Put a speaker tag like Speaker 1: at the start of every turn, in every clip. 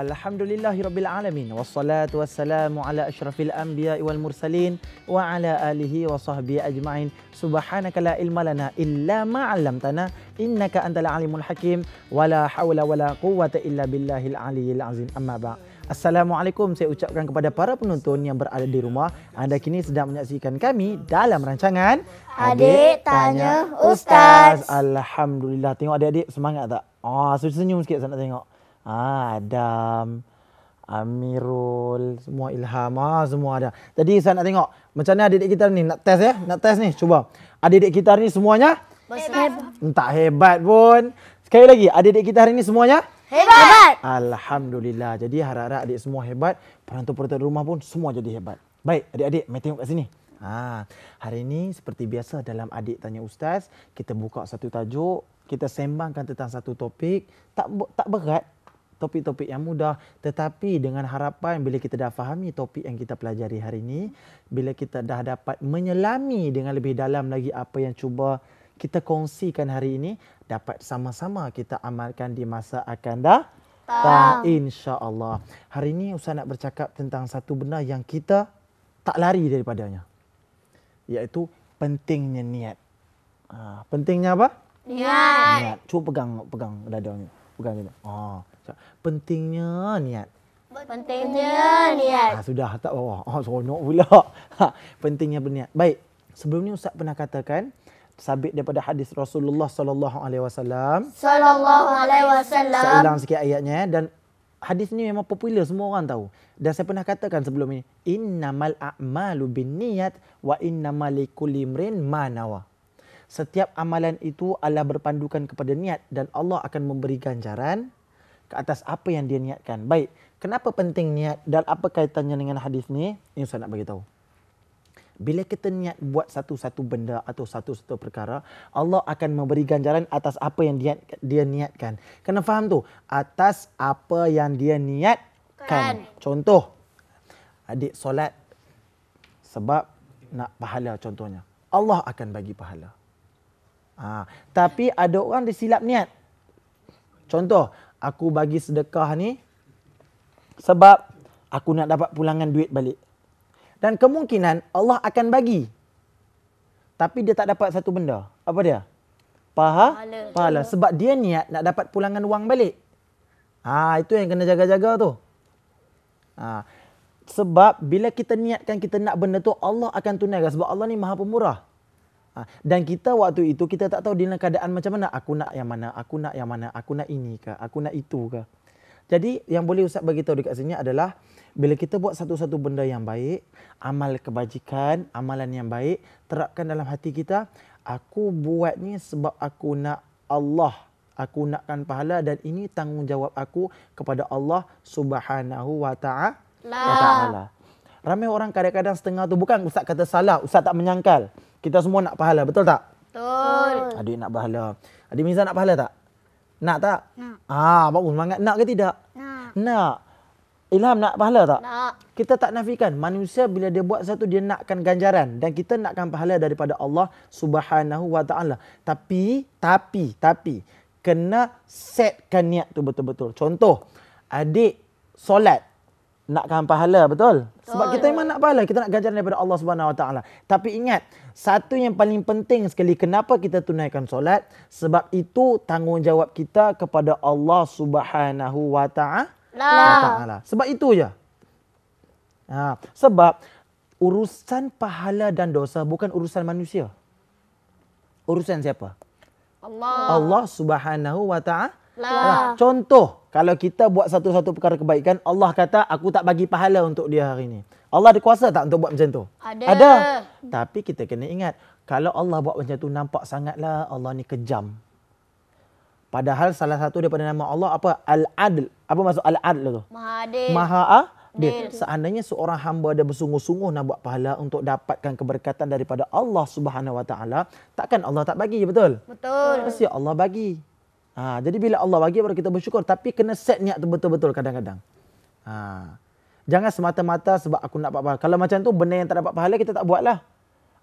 Speaker 1: Alhamdulillahirabbil alamin wassalatu wassalamu ala asyrafil anbiya wal mursalin wa ala alihi wa sahbihi ajmain subhanaka la ilma lana illa ma 'allamtana innaka antal alimul hakim wala haula wala quwwata illa billahil aliyil azim amma ba Assalamualaikum saya ucapkan kepada para penonton yang berada di rumah anda kini sedang menyaksikan kami dalam rancangan Adik tanya ustaz Alhamdulillah tengok adik-adik semangat tak Ah senyum sikit saya nak tengok Ah, Adam, Amirul, semua Ilham, ah, semua ada. Jadi saya nak tengok macam mana adik-adik kita ni nak test ya, nak test ni. Cuba. Adik-adik kita ni semuanya hebat. Tak hebat pun. Sekali lagi, adik-adik kita hari ni semuanya hebat. Alhamdulillah. Jadi harap-harap adik semua hebat, perantau-perantau rumah pun semua jadi hebat. Baik, adik-adik, mai tengok kat sini. Ha, hari ini seperti biasa dalam adik tanya ustaz, kita buka satu tajuk, kita sembangkan tentang satu topik, tak tak berat, topik-topik yang mudah tetapi dengan harapan bila kita dah fahami topik yang kita pelajari hari ini bila kita dah dapat menyelami dengan lebih dalam lagi apa yang cuba kita kongsikan hari ini dapat sama-sama kita amalkan di masa akan Ta, insya-Allah. Hari ini usah nak bercakap tentang satu benda yang kita tak lari daripadanya. yaitu pentingnya niat. Ah, pentingnya apa? Niat. niat. Cuba pegang pegang dadanya. Pegang dia. Ha. Ah cakap pentingnya niat. Pentingnya niat. Ha, sudah tak bawa. Oh, seronok pula. Ha, pentingnya berniat. Baik. Sebelum ni ustaz pernah katakan sabit daripada hadis Rasulullah sallallahu alaihi wasallam. Sallallahu alaihi wasallam. Saya ulang sikit ayatnya eh, dan hadis ni memang popular semua orang tahu. Dan saya pernah katakan sebelum ini innamal a'malu binniyat wa innamal likulli imrin manawa. Setiap amalan itu allah berpandukan kepada niat dan Allah akan memberi ganjaran ke atas apa yang dia niatkan. Baik, kenapa penting niat dan apa kaitannya dengan hadis ni? Ini saya nak bagi tahu. Bila kita niat buat satu-satu benda atau satu-satu perkara, Allah akan memberi ganjaran atas apa yang dia, dia niatkan. Kena faham tu? Atas apa yang dia niatkan. Kan. Contoh, adik solat sebab nak pahala contohnya. Allah akan bagi pahala. Ha, tapi ada orang disilap niat. Contoh, aku bagi sedekah ni sebab aku nak dapat pulangan duit balik. Dan kemungkinan Allah akan bagi. Tapi dia tak dapat satu benda. Apa dia? Paha? Pahala. Sebab dia niat nak dapat pulangan wang balik. Ha, itu yang kena jaga-jaga tu. Ha. Sebab bila kita niatkan kita nak benda tu, Allah akan tunai. Sebab Allah ni maha pemurah. Ha, dan kita waktu itu kita tak tahu dalam keadaan macam mana aku nak yang mana aku nak yang mana aku nak ini ke aku nak itu ke jadi yang boleh ustaz bagi tahu dekat sini adalah bila kita buat satu-satu benda yang baik amal kebajikan amalan yang baik terapkan dalam hati kita aku buat ni sebab aku nak Allah aku nakkan pahala dan ini tanggungjawab aku kepada Allah Subhanahu wa lah. taala ramai orang kadang-kadang setengah tu bukan ustaz kata salah ustaz tak menyangkal kita semua nak pahala, betul tak? Betul. Adik nak pahala. Adik Miza nak pahala tak? Nak tak? Nak. Ah, bagus semangat. Nak ke tidak? Nak. Nak. Ilham nak pahala tak? Nak. Kita tak nafikan manusia bila dia buat satu dia nakkan ganjaran dan kita nakkan pahala daripada Allah Subhanahu Wa Taala. Tapi tapi tapi kena setkan niat tu betul-betul. Contoh, adik solat nakkan pahala betul? sebab kita memang nak pahala kita nak ganjaran daripada Allah Subhanahu Wa Taala tapi ingat satu yang paling penting sekali kenapa kita tunaikan solat sebab itu tanggungjawab kita kepada Allah Subhanahu Wa Taala sebab itu ya ha sebab urusan pahala dan dosa bukan urusan manusia urusan siapa Allah Allah Subhanahu Wa Taala lah. Nah, contoh, kalau kita buat satu-satu perkara kebaikan, Allah kata aku tak bagi pahala untuk dia hari ini. Allah ada kuasa tak untuk buat macam tu? Ada. ada. Tapi kita kena ingat, kalau Allah buat macam tu nampak sangatlah Allah ni kejam. Padahal salah satu daripada nama Allah apa? Al-Adl. Apa maksud Al-Adl tu? Maha Adil. Ah? Maha Seandainya seorang hamba ada bersungguh-sungguh nak buat pahala untuk dapatkan keberkatan daripada Allah Subhanahu Wa Taala, takkan Allah tak bagi, betul? Betul. Mesti Allah bagi. Ha, jadi bila Allah bagi baru kita bersyukur. Tapi kena set niat tu betul-betul kadang-kadang. Ha. Jangan semata-mata sebab aku nak dapat pahala. Kalau macam tu benda yang tak dapat pahala kita tak buatlah.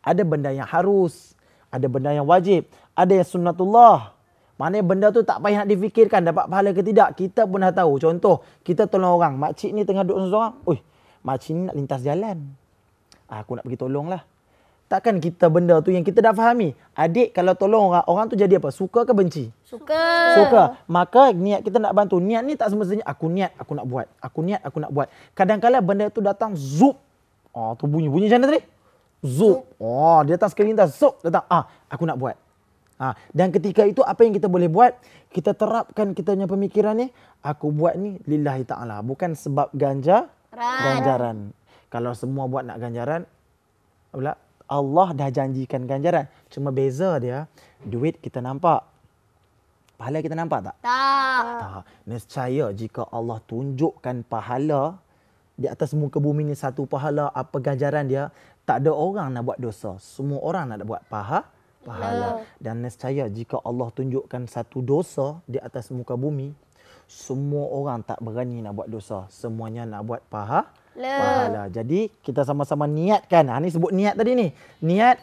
Speaker 1: Ada benda yang harus. Ada benda yang wajib. Ada yang sunnatullah. Mana benda tu tak payah nak difikirkan dapat pahala ke tidak. Kita pun dah tahu. Contoh, kita tolong orang. Makcik ni tengah duduk seorang. Ui, makcik ni nak lintas jalan. Ah, aku nak pergi tolong lah takkan kita benda tu yang kita dah fahami. Adik kalau tolong orang, orang tu jadi apa? Suka ke benci? Suka. Suka. Maka niat kita nak bantu. Niat ni tak semestinya aku niat aku nak buat. Aku niat aku nak buat. Kadang-kadang benda tu datang zup. Oh, tu bunyi. Bunyi macam mana tadi? Zup. Oh, ah, dia datang sekali dah zup datang. Ah, aku nak buat. Ah, dan ketika itu apa yang kita boleh buat? Kita terapkan kita punya pemikiran ni, aku buat ni lillahi taala, bukan sebab ganja ganjaran. Kalau semua buat nak ganjaran, apa pula? Allah dah janjikan ganjaran. Cuma beza dia, duit kita nampak. Pahala kita nampak tak? Tak. tak. Nescaya jika Allah tunjukkan pahala di atas muka bumi ni satu pahala, apa ganjaran dia, tak ada orang nak buat dosa. Semua orang nak buat paha, pahala. Yeah. Dan nescaya jika Allah tunjukkan satu dosa di atas muka bumi, semua orang tak berani nak buat dosa. Semuanya nak buat paha, pahala. Jadi kita sama-sama niatkan. Ha ni sebut niat tadi ni. Niat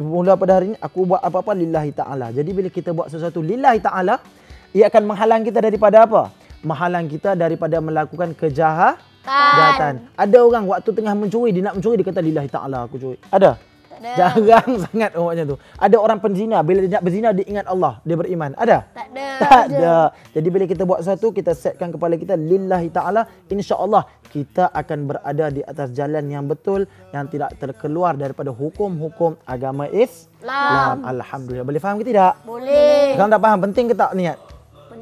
Speaker 1: mula pada hari ni aku buat apa-apa lillahi taala. Jadi bila kita buat sesuatu lillahi taala, ia akan menghalang kita daripada apa? Menghalang kita daripada melakukan kejahatan. Ada orang waktu tengah mencuri dia nak mencuri dia kata lillahi taala aku curi. Ada? ada. Jarang sangat orang macam tu. Ada orang penzina bila dia nak berzina dia ingat Allah, dia beriman. Ada? Tak ada. Tak ada. Jadi bila kita buat satu kita setkan kepala kita lillahi taala, insya-Allah kita akan berada di atas jalan yang betul yang tidak terkeluar daripada hukum-hukum agama Islam. Alhamdulillah. Boleh faham ke tidak? Boleh. Kalau dah faham penting ke tak niat?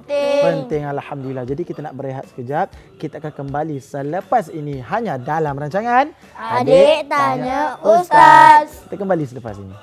Speaker 1: penting. Penting alhamdulillah. Jadi kita nak berehat sekejap. Kita akan kembali selepas ini hanya dalam rancangan Adik tanya, ustaz. Kita kembali selepas ini.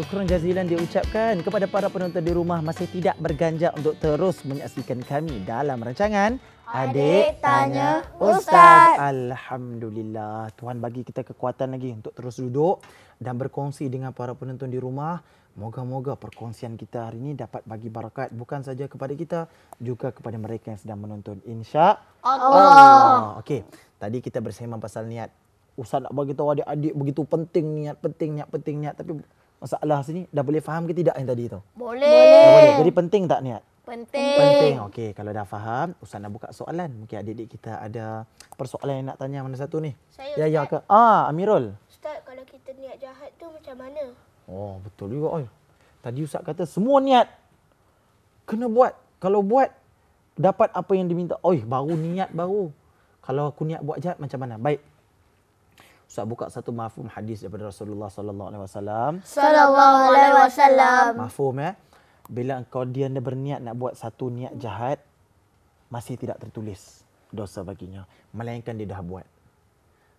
Speaker 1: Syukran jazilan diucapkan kepada para penonton di rumah masih tidak berganjak untuk terus menyaksikan kami dalam rancangan Adik Tanya Ustaz. Alhamdulillah. Tuhan bagi kita kekuatan lagi untuk terus duduk dan berkongsi dengan para penonton di rumah. Moga-moga perkongsian kita hari ini dapat bagi barakat bukan saja kepada kita juga kepada mereka yang sedang menonton. Insya Allah. Okey, tadi kita bersama pasal niat. Ustaz nak bagi tahu adik-adik begitu penting niat, penting niat, penting niat tapi masalah sini dah boleh faham ke tidak yang tadi tu? Boleh. boleh. Jadi penting tak niat? Penting. Penting. Okey, kalau dah faham, usah nak buka soalan. Mungkin adik-adik kita ada persoalan yang nak tanya mana satu ni? Saya. Ya, ya ke? Ah, Amirul. Ustaz, kalau kita niat jahat tu macam mana? Oh, betul juga. Oi. Tadi Ustaz kata semua niat kena buat. Kalau buat dapat apa yang diminta. Oi, baru niat baru. Kalau aku niat buat jahat macam mana? Baik. Ustaz buka satu mafhum hadis daripada Rasulullah sallallahu alaihi wasallam. Sallallahu alaihi wasallam. Mafhum ya. Bila engkau dia berniat nak buat satu niat jahat masih tidak tertulis dosa baginya melainkan dia dah buat.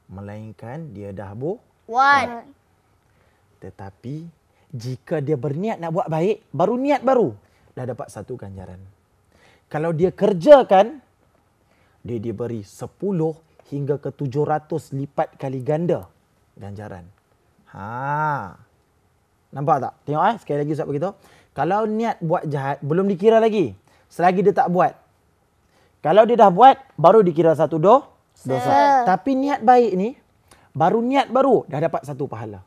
Speaker 1: Melainkan dia dah buat. What? Tetapi jika dia berniat nak buat baik, baru niat baru dah dapat satu ganjaran. Kalau dia kerjakan dia diberi sepuluh hingga ke 700 lipat kali ganda ganjaran. Ha. Nampak tak? Tengok eh sekali lagi Ustaz begitu. Kalau niat buat jahat belum dikira lagi selagi dia tak buat. Kalau dia dah buat baru dikira satu do dosa. Sel. Tapi niat baik ni baru niat baru dah dapat satu pahala.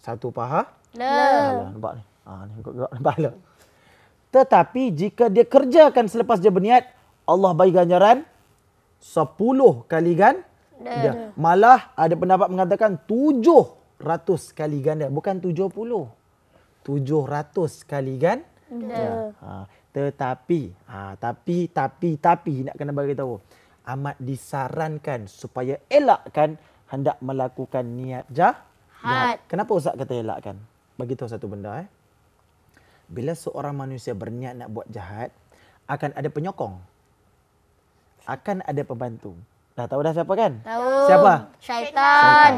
Speaker 1: Satu paha? Le. Nampak ni. Ha ni ikut juga pahala. Tetapi jika dia kerjakan selepas dia berniat, Allah bagi ganjaran sepuluh kali gan. Ganda. Malah ada pendapat mengatakan tujuh ratus kali ganda. Bukan tujuh puluh. Tujuh ratus kali gan. Ganda. Ya. Ha, tetapi, ha, tapi, tapi, tapi nak kena bagi tahu. Amat disarankan supaya elakkan hendak melakukan niat jah. Hat. Kenapa Ustaz kata elakkan? Bagi tahu satu benda. Eh. Bila seorang manusia berniat nak buat jahat, akan ada penyokong akan ada pembantu. Dah tahu dah siapa kan? Tahu. Siapa? Syaitan. Syaitan.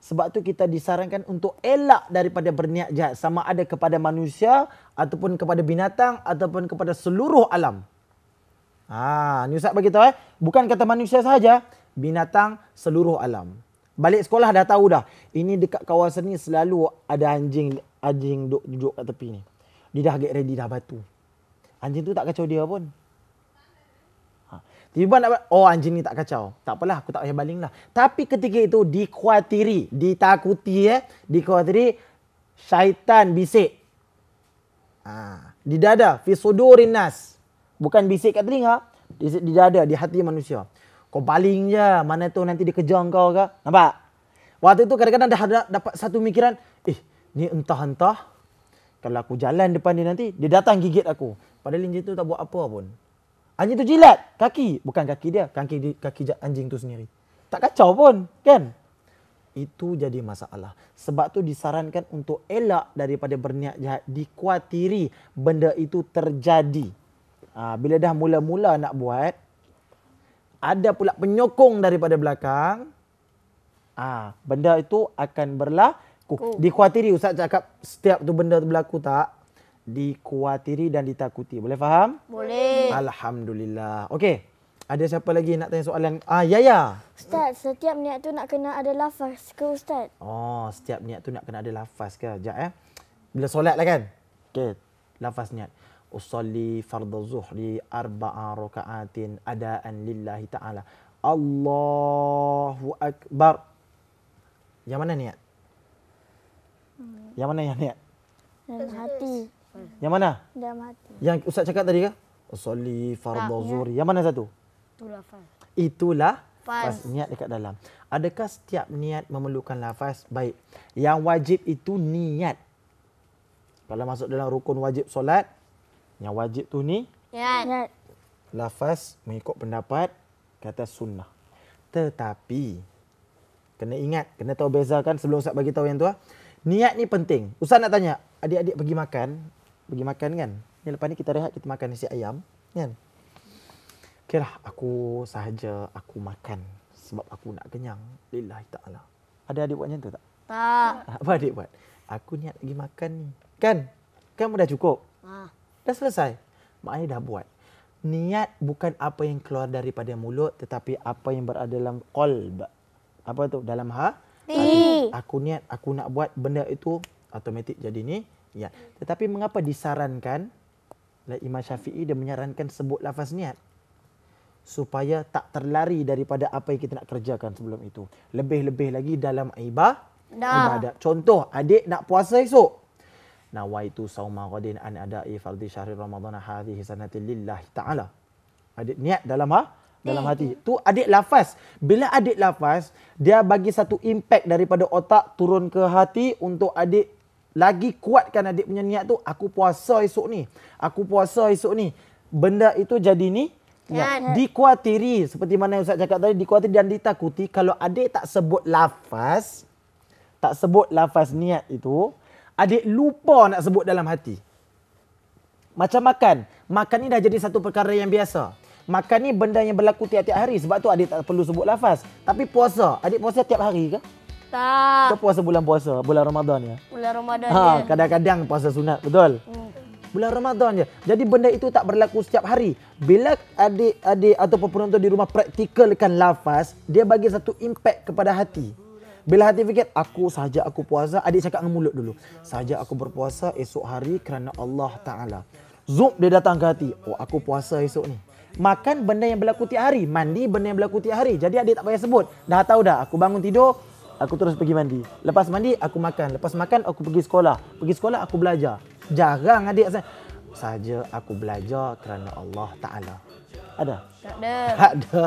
Speaker 1: Sebab tu kita disarankan untuk elak daripada berniat jahat sama ada kepada manusia ataupun kepada binatang ataupun kepada seluruh alam. Ha, ni Ustaz bagi tahu eh. Bukan kata manusia saja, binatang seluruh alam. Balik sekolah dah tahu dah. Ini dekat kawasan ni selalu ada anjing anjing duduk duduk kat tepi ni. Dia dah get ready dah batu. Anjing tu tak kacau dia pun. Ha. Tiba-tiba nak, oh anjing ni tak kacau. Tak apalah, aku tak payah baling lah. Tapi ketika itu, dikhawatiri, ditakuti eh. Dikhawatiri, syaitan bisik. Ha. Di dada, fisudurin nas. Bukan bisik kat telinga, di dada, di hati manusia. Kau baling je, mana tu nanti dia kejar kau ke. Nampak? Waktu itu kadang-kadang dah dapat satu mikiran, eh, ni entah-entah. Kalau aku jalan depan dia nanti, dia datang gigit aku. Padahal linjin tu tak buat apa pun. Anjing tu jilat kaki. Bukan kaki dia. Kaki kaki anjing tu sendiri. Tak kacau pun. Kan? Itu jadi masalah. Sebab tu disarankan untuk elak daripada berniat jahat. Dikuatiri benda itu terjadi. Ha, bila dah mula-mula nak buat. Ada pula penyokong daripada belakang. ha, benda itu akan berlaku. Oh. Dikuatiri Ustaz cakap setiap tu benda tu berlaku tak dikuatiri dan ditakuti. Boleh faham? Boleh. Alhamdulillah. Okey. Ada siapa lagi nak tanya soalan? Ah, Yaya. Ustaz, setiap niat tu nak kena ada lafaz ke Ustaz? Oh, setiap niat tu nak kena ada lafaz ke? Sekejap eh. Bila solat lah kan? Okey. Lafaz niat. Usalli fardhu zuhri arba'a ruka'atin ada'an lillahi ta'ala. Allahu Akbar. Yang mana niat? Yang mana yang niat? Dalam hati. Hmm. Yang mana? Dalam hati. Yang Ustaz cakap tadi ke? Soli, fardu, zuri. Yang mana satu? Itulah fardu. Itulah Fas. Niat dekat dalam. Adakah setiap niat memerlukan lafaz? Baik. Yang wajib itu niat. Kalau masuk dalam rukun wajib solat, yang wajib tu ni? Niat. Lafaz mengikut pendapat kata sunnah. Tetapi, kena ingat, kena tahu bezakan sebelum Ustaz bagi tahu yang tu. Ah. Niat ni penting. Ustaz nak tanya, adik-adik pergi makan, pergi makan kan. Ni lepas ni kita rehat kita makan nasi ayam kan. Okay lah, aku sahaja aku makan sebab aku nak kenyang. Lillahi ta'ala. Ada adik buat macam tu tak? Tak. Apa adik buat? Aku niat lagi makan ni. Kan? Kan dah cukup? Ha. Dah selesai? mak Maknanya dah buat. Niat bukan apa yang keluar daripada mulut tetapi apa yang berada dalam kolb. Apa tu? Dalam ha? Ni. Aku niat aku nak buat benda itu automatik jadi ni. Ya. Tetapi mengapa disarankan oleh Imam Syafi'i dia menyarankan sebut lafaz niat supaya tak terlari daripada apa yang kita nak kerjakan sebelum itu. Lebih-lebih lagi dalam ibadah. Ibadah. Contoh, adik nak puasa esok. Nawaitu sauma ghadin an ada'i fardhi syahr Ramadan hadhihi sanati lillahi ta'ala. Adik niat dalam ha? dalam hati. Hmm. Tu adik lafaz. Bila adik lafaz, dia bagi satu impact daripada otak turun ke hati untuk adik lagi kuatkan adik punya niat tu aku puasa esok ni aku puasa esok ni benda itu jadi ni ya, dikuatiri seperti mana ustaz cakap tadi dikuatiri dan ditakuti kalau adik tak sebut lafaz tak sebut lafaz niat itu adik lupa nak sebut dalam hati macam makan makan ni dah jadi satu perkara yang biasa makan ni benda yang berlaku tiap-tiap hari sebab tu adik tak perlu sebut lafaz tapi puasa adik puasa tiap hari ke tak. Kau puasa bulan puasa, bulan Ramadan ya? Bulan Ramadan ha, ya. Kadang-kadang puasa sunat, betul? Hmm. Bulan Ramadan ya. Jadi benda itu tak berlaku setiap hari. Bila adik-adik atau penonton di rumah praktikalkan lafaz, dia bagi satu impact kepada hati. Bila hati fikir, aku saja aku puasa, adik cakap dengan mulut dulu. Saja aku berpuasa esok hari kerana Allah Ta'ala. Zup dia datang ke hati, oh aku puasa esok ni. Makan benda yang berlaku tiap hari, mandi benda yang berlaku tiap hari. Jadi adik tak payah sebut. Dah tahu dah, aku bangun tidur, aku terus pergi mandi. Lepas mandi aku makan, lepas makan aku pergi sekolah. Pergi sekolah aku belajar. Jarang adik saya. Saja aku belajar kerana Allah Taala. Ada? Tak ada. Tak ada.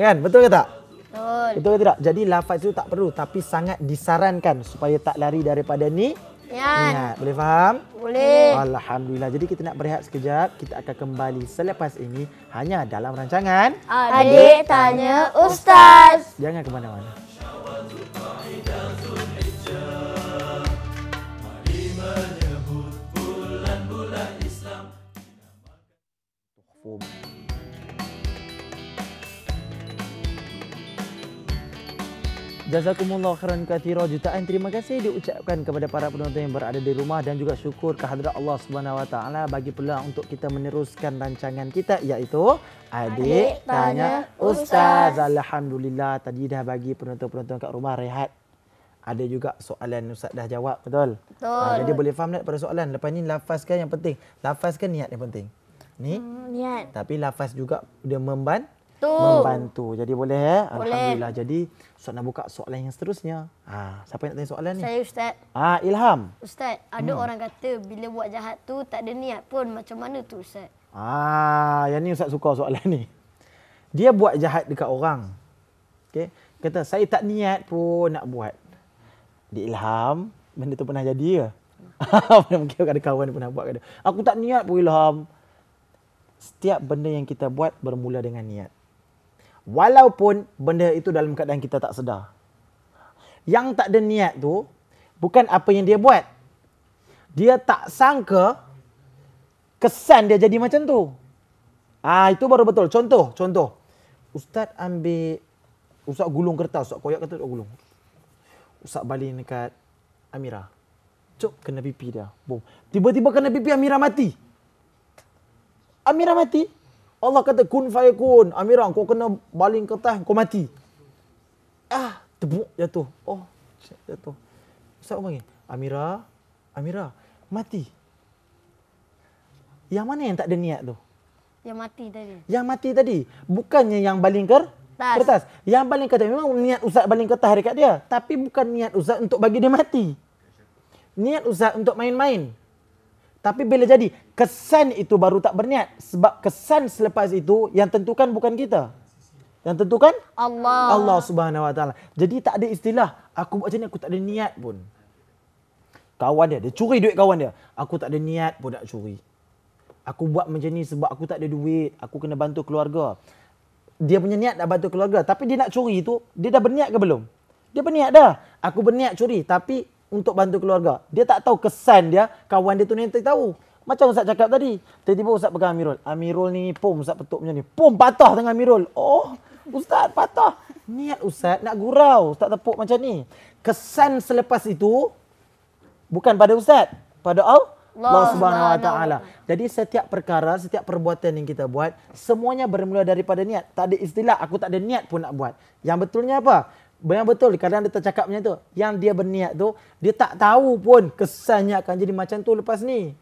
Speaker 1: Kan? Betul ke tak? Betul. Betul ke tidak? Jadi lafaz itu tak perlu tapi sangat disarankan supaya tak lari daripada ni. Ya. Boleh faham? Boleh. Alhamdulillah. Jadi kita nak berehat sekejap. Kita akan kembali selepas ini hanya dalam rancangan Adik Tanya Ustaz. Jangan ke mana-mana. Jazakumullah khairan kathira jutaan terima kasih diucapkan kepada para penonton yang berada di rumah dan juga syukur kehadrat Allah Subhanahu Wa Taala bagi peluang untuk kita meneruskan rancangan kita iaitu Adik, Adik tanya, tanya Ustaz. Alhamdulillah tadi dah bagi penonton-penonton kat rumah rehat. Ada juga soalan Ustaz dah jawab betul. Betul. Ha, jadi boleh faham tak pada soalan. Lepas ni lafazkan yang penting. Lafazkan niat yang penting. Ni? Hmm, niat. Tapi lafaz juga dia memban membantu. Membantu. Jadi boleh eh? Boleh. Alhamdulillah. Jadi Ustaz nak buka soalan yang seterusnya. Ha, siapa yang nak tanya soalan ni? Saya Ustaz. Ah, ha, Ilham. Ustaz, ada hmm. orang kata bila buat jahat tu tak ada niat pun. Macam mana tu Ustaz? Ah, ha, yang ni Ustaz suka soalan ni. Dia buat jahat dekat orang. Okey. Kata saya tak niat pun nak buat. Di Ilham, benda tu pernah jadi ke? Hmm. Mungkin ada kawan pun pernah buat kata. Aku tak niat pun Ilham. Setiap benda yang kita buat bermula dengan niat. Walaupun benda itu dalam keadaan kita tak sedar. Yang tak ada niat tu bukan apa yang dia buat. Dia tak sangka kesan dia jadi macam tu. Ah itu baru betul. Contoh, contoh. Ustaz ambil usak gulung kertas, usak koyak kertas, usak gulung. usak balik dekat Amira. Cuk, kena pipi dia. Boom. Tiba-tiba kena pipi Amira mati. Amira mati. Allah kata kun fayakun. Amira kau kena baling kertas kau mati. Ah, tebuk jatuh. Oh, jatuh. Ustaz kau panggil. Amirah, Amirah, mati. Yang mana yang tak ada niat tu? Yang mati tadi. Yang mati tadi. Bukannya yang baling ker Tas. kertas. Yang baling kertas memang niat Ustaz baling kertas hari kat dia. Tapi bukan niat Ustaz untuk bagi dia mati. Niat Ustaz untuk main-main. Tapi bila jadi, kesan itu baru tak berniat. Sebab kesan selepas itu yang tentukan bukan kita. Yang tentukan Allah. Allah Subhanahu Wa Taala. Jadi tak ada istilah aku buat macam ni aku tak ada niat pun. Kawan dia, dia curi duit kawan dia. Aku tak ada niat pun nak curi. Aku buat macam ni sebab aku tak ada duit. Aku kena bantu keluarga. Dia punya niat nak bantu keluarga. Tapi dia nak curi tu, dia dah berniat ke belum? Dia berniat dah. Aku berniat curi. Tapi untuk bantu keluarga. Dia tak tahu kesan dia, kawan dia tu ni tak tahu. Macam Ustaz cakap tadi, tiba-tiba Ustaz pegang Amirul. Amirul ni, pum Ustaz petuk macam ni. Pum patah tengah Amirul. Oh, Ustaz patah. Niat Ustaz nak gurau, Ustaz tepuk macam ni. Kesan selepas itu, bukan pada Ustaz. Pada Allah. Allah Subhanahu Wa Taala. Jadi setiap perkara, setiap perbuatan yang kita buat, semuanya bermula daripada niat. Tak ada istilah aku tak ada niat pun nak buat. Yang betulnya apa? Benar betul kadang dia tercakap macam tu. Yang dia berniat tu, dia tak tahu pun kesannya akan jadi macam tu lepas ni.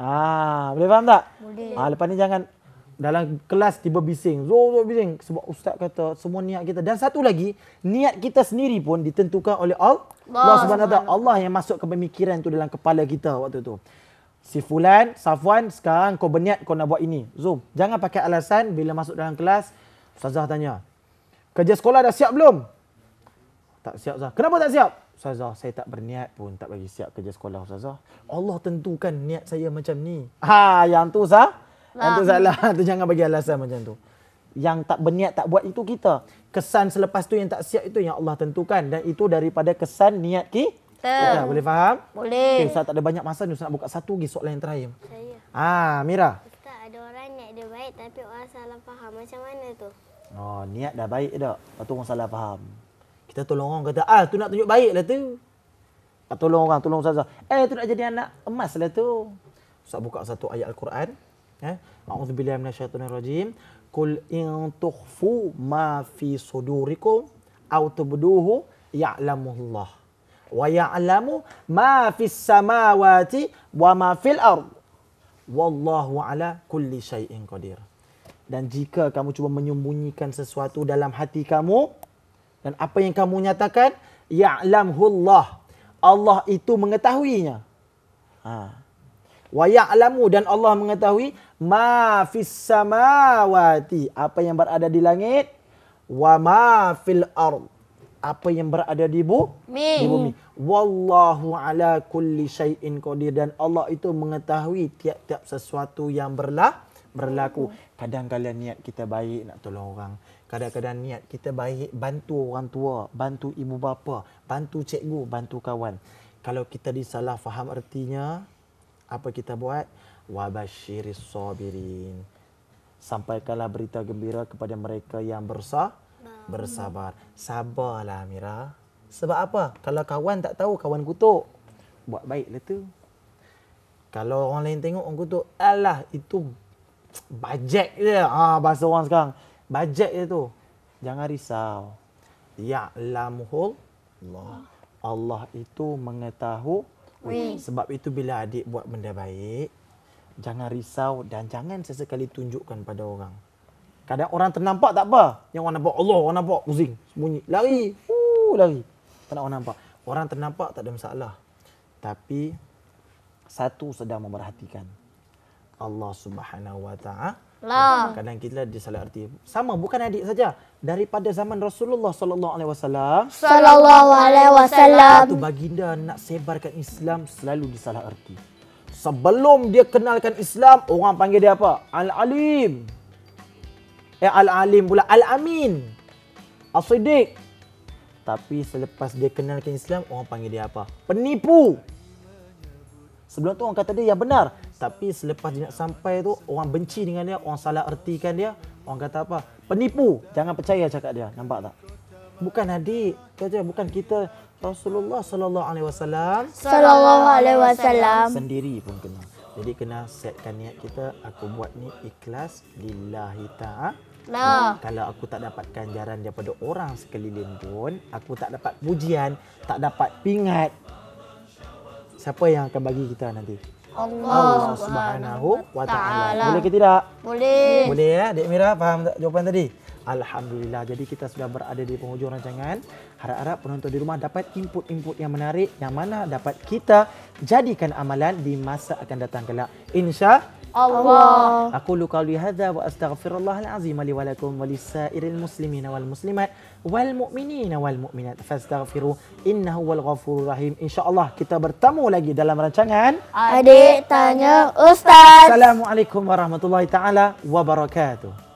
Speaker 1: Ah, boleh faham tak? Boleh. Ah, lepas ni jangan dalam kelas tiba bising. Zo zo bising sebab ustaz kata semua niat kita dan satu lagi niat kita sendiri pun ditentukan oleh Allah. Allah Subhanahu Allah yang masuk ke pemikiran tu dalam kepala kita waktu tu. Si fulan, Safwan, sekarang kau berniat kau nak buat ini. Zo, jangan pakai alasan bila masuk dalam kelas ustazah tanya. Kerja sekolah dah siap belum? Tak siap Ustazah. Kenapa tak siap? Ustazah, saya tak berniat pun tak bagi siap kerja sekolah Ustazah. Allah tentukan niat saya macam ni. Ha, yang tu sah. Yang tu salah. Tu jangan bagi alasan macam tu. Yang tak berniat tak buat itu kita. Kesan selepas tu yang tak siap itu yang Allah tentukan dan itu daripada kesan niat ki. Ya, boleh faham? Boleh. Okay, eh, Ustaz tak ada banyak masa ni Ustaz nak buka satu lagi soalan yang terakhir. Saya. Ah, Mira. Kita ada orang niat dia baik tapi orang salah faham macam mana tu? Oh, niat dah baik dah. Lepas orang salah faham. Kita tolong orang kata, ah tu nak tunjuk baik lah tu. Tak tolong orang, tolong Ustazah. Eh tu nak jadi anak emas lah tu. Ustaz buka satu ayat Al-Quran. Eh? A'udzubillah minasyaitunirrajim. Kul in tukhfu ma fi sudurikum aw tubduhu ya'lamullah wa ya'lamu ma fis samawati wa ma fi al ard wallahu ala kulli syai'in qadir dan jika kamu cuba menyembunyikan sesuatu dalam hati kamu dan apa yang kamu nyatakan ya'lamullah Allah Allah itu mengetahuinya ha wa ya'lamu dan Allah mengetahui ma fis samawati apa yang berada di langit wa ma fil ard apa yang berada di bumi di bumi wallahu ala kulli syaiin qadir dan Allah itu mengetahui tiap-tiap sesuatu yang berla berlaku hmm. kadang kala niat kita baik nak tolong orang kadang-kadang niat kita baik bantu orang tua, bantu ibu bapa, bantu cikgu, bantu kawan. Kalau kita disalah faham artinya, apa kita buat? Wabashiris sabirin. Sampaikanlah berita gembira kepada mereka yang bersah, bersabar. Sabarlah Amira. Sebab apa? Kalau kawan tak tahu, kawan kutuk. Buat baiklah tu. Kalau orang lain tengok, orang kutuk. Alah, itu bajek je. Ha, bahasa orang sekarang. Bajet dia tu. Jangan risau. Ya'lamuhul Allah. Allah itu mengetahui. Sebab itu bila adik buat benda baik, jangan risau dan jangan sesekali tunjukkan pada orang. Kadang orang ternampak tak apa. Yang orang nampak Allah, orang nampak pusing, sembunyi, lari. Uh, lari. Tak nak orang nampak. Orang ternampak tak ada masalah. Tapi satu sedang memerhatikan Allah Subhanahu Wa Ta'ala lah. Kadang kita dia salah arti. Sama bukan adik saja. Daripada zaman Rasulullah sallallahu alaihi wasallam. Sallallahu alaihi wasallam. tu baginda nak sebarkan Islam selalu disalah arti. Sebelum dia kenalkan Islam, orang panggil dia apa? Al-Alim. Eh Al-Alim pula Al-Amin. Al-Siddiq. Tapi selepas dia kenalkan Islam, orang panggil dia apa? Penipu. Sebelum tu orang kata dia yang benar. Tapi selepas dia sampai tu Orang benci dengan dia Orang salah ertikan dia Orang kata apa Penipu Jangan percaya cakap dia Nampak tak Bukan adik kata Bukan kita Rasulullah Sallallahu Alaihi Wasallam Sallallahu Alaihi Wasallam Sendiri pun kena Jadi kena setkan niat kita Aku buat ni ikhlas Lillahi ta'ala nah. Kalau aku tak dapat ganjaran daripada orang sekeliling pun Aku tak dapat pujian Tak dapat pingat Siapa yang akan bagi kita nanti? Allah Subhanahu wa taala. Boleh ke tidak? Boleh. Boleh ya, Dek Mira faham tak jawapan tadi? Alhamdulillah. Jadi kita sudah berada di penghujung rancangan. Harap-harap penonton di rumah dapat input-input yang menarik yang mana dapat kita jadikan amalan di masa akan datang kelak. Insya-Allah. Allah. Aku lu qawli hadza wa astaghfirullah al-azim li wa lakum wa lisairi al-muslimina wal muslimat wal mu'minina wal mu'minat fastaghfiru innahu wal ghafurur rahim. Insyaallah kita bertemu lagi dalam rancangan Adik Tanya Ustaz. Assalamualaikum warahmatullahi taala wabarakatuh.